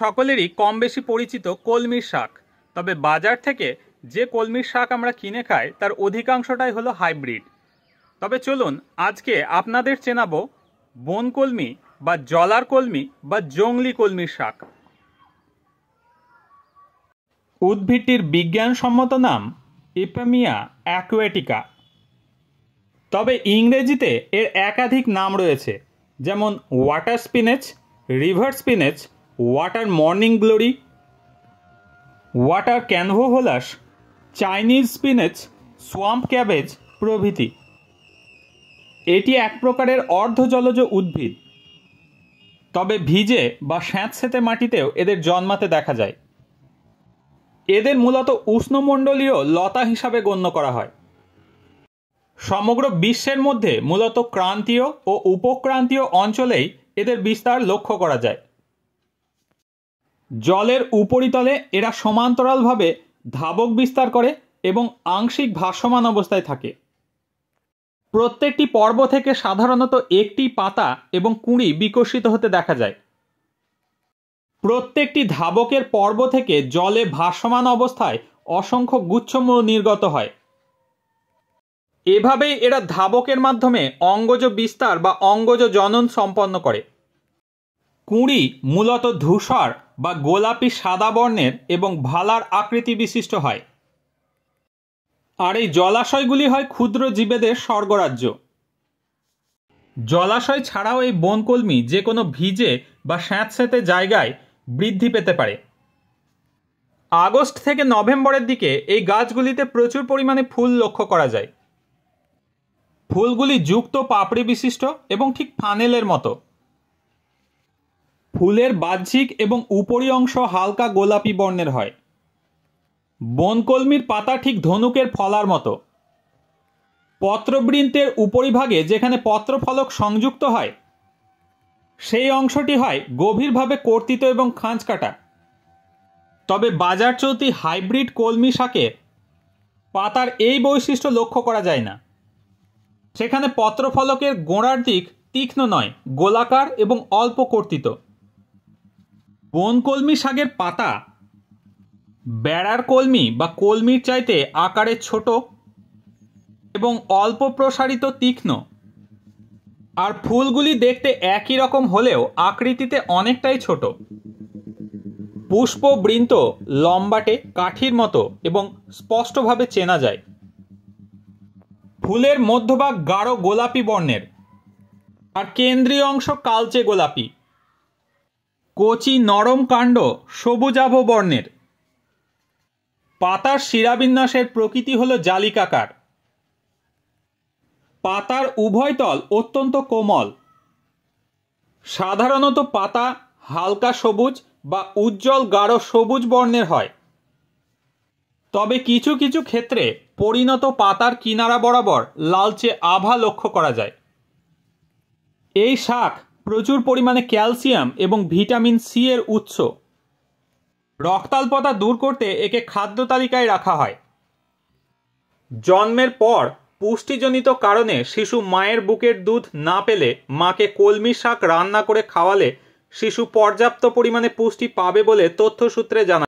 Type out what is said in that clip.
সকলেরই কম বেশি পরিচিত কলমির শাক তবে বাজার থেকে যে কলমির শাক আমরা কিনে খাই তার অধিকাংশটাই হলো হাইব্রিড তবে চলুন আজকে আপনাদের চেনাবো কলমি বা জলার কলমি বা জঙ্গলি কলমির শাক উদ্ভিদটির বিজ্ঞানসম্মত নাম ইপামিয়া অ্যাকুয়েটিকা তবে ইংরেজিতে এর একাধিক নাম রয়েছে যেমন water spinach river spinach water morning glory water convolvulus Chinese spinach swamp cabbage প্রভৃতি এটি এক প্রকারের অর্ধ জলজ উদ্ভিদ তবে ভিজে বা স্যাঁতসেঁতে মাটিতেও এদের জন্মাতে দেখা যায় এদের মূলত উষ্ণমণ্ডলীয় লতা হিসাবে গণ্য করা হয় সমগ্র বিশ্বের মধ্যে মূলত ক্রান্তীয় ও উপক্রান্তীয় অঞ্চলেই এদের বিস্তার লক্ষ্য করা যায় জলের উপরিতলে এরা সমান্তরালভাবে ধাবক বিস্তার করে এবং আংশিক ভাসমান অবস্থায় থাকে প্রত্যেকটি পর্ব থেকে সাধারণত একটি পাতা এবং কুঁড়ি বিকশিত হতে দেখা যায় প্রত্যেকটি ধাবকের পর্ব থেকে জলে ভাসমান অবস্থায় অসংখ্য গুচ্ছমূল নির্গত হয় এভাবেই এরা ধাবকের মাধ্যমে অঙ্গজ বিস্তার বা অঙ্গজ জনন সম্পন্ন করে কুঁড়ি মূলত ধূসর বা গোলাপি সাদা বর্ণের এবং ভালার আকৃতি বিশিষ্ট হয় আর এই জলাশয়গুলি হয় ক্ষুদ্র জীবেদের স্বর্গরাজ্য জলাশয় ছাড়াও এই বনকলমি যে কোনো ভিজে বা স্যাঁতস্যাঁতে জায়গায় বৃদ্ধি পেতে পারে আগস্ট থেকে নভেম্বরের দিকে এই গাছগুলিতে প্রচুর পরিমাণে ফুল লক্ষ্য করা যায় ফুলগুলি যুক্ত পাপড়ি বিশিষ্ট এবং ঠিক ফানেলের মতো ফুলের বাহ্যিক এবং উপরি অংশ হালকা গোলাপি বর্ণের হয় বনকলমির পাতা ঠিক ধনুকের ফলার মতো পত্রবৃন্তের উপরিভাগে যেখানে পত্রফলক সংযুক্ত হয় সেই অংশটি হয় গভীরভাবে কর্তিত এবং খাঁজ কাটা তবে বাজার চলতি হাইব্রিড কলমি শাকে পাতার এই বৈশিষ্ট্য লক্ষ্য করা যায় না সেখানে পত্রফলকের গোড়ার দিক তীক্ষ্ণ নয় গোলাকার এবং অল্প কর্তিত বনকলমি শাকের পাতা বেড়ার কলমি বা কলমির চাইতে আকারে ছোট এবং অল্প প্রসারিত তীক্ষ্ণ আর ফুলগুলি দেখতে একই রকম হলেও আকৃতিতে অনেকটাই ছোট পুষ্পবৃন্ত লম্বাটে কাঠির মতো এবং স্পষ্টভাবে চেনা যায় ফুলের মধ্যভাগ গাঢ় গোলাপি বর্ণের আর কেন্দ্রীয় অংশ কালচে গোলাপি কচি নরম কাণ্ড সবুজাভ বর্ণের পাতার শিরাবিন্যাসের প্রকৃতি হল জালিকাকার পাতার উভয় তল অত্যন্ত কোমল সাধারণত পাতা হালকা সবুজ বা উজ্জ্বল গাঢ় সবুজ বর্ণের হয় তবে কিছু কিছু ক্ষেত্রে পরিণত পাতার কিনারা বরাবর লালচে আভা লক্ষ্য করা যায় এই শাক প্রচুর পরিমাণে ক্যালসিয়াম এবং ভিটামিন সি এর উৎস রক্তাল্পতা দূর করতে একে খাদ্য তালিকায় রাখা হয় জন্মের পর পুষ্টিজনিত কারণে শিশু মায়ের বুকের দুধ না পেলে মাকে কলমি শাক রান্না করে খাওয়ালে শিশু পর্যাপ্ত পরিমাণে পুষ্টি পাবে বলে তথ্যসূত্রে জানা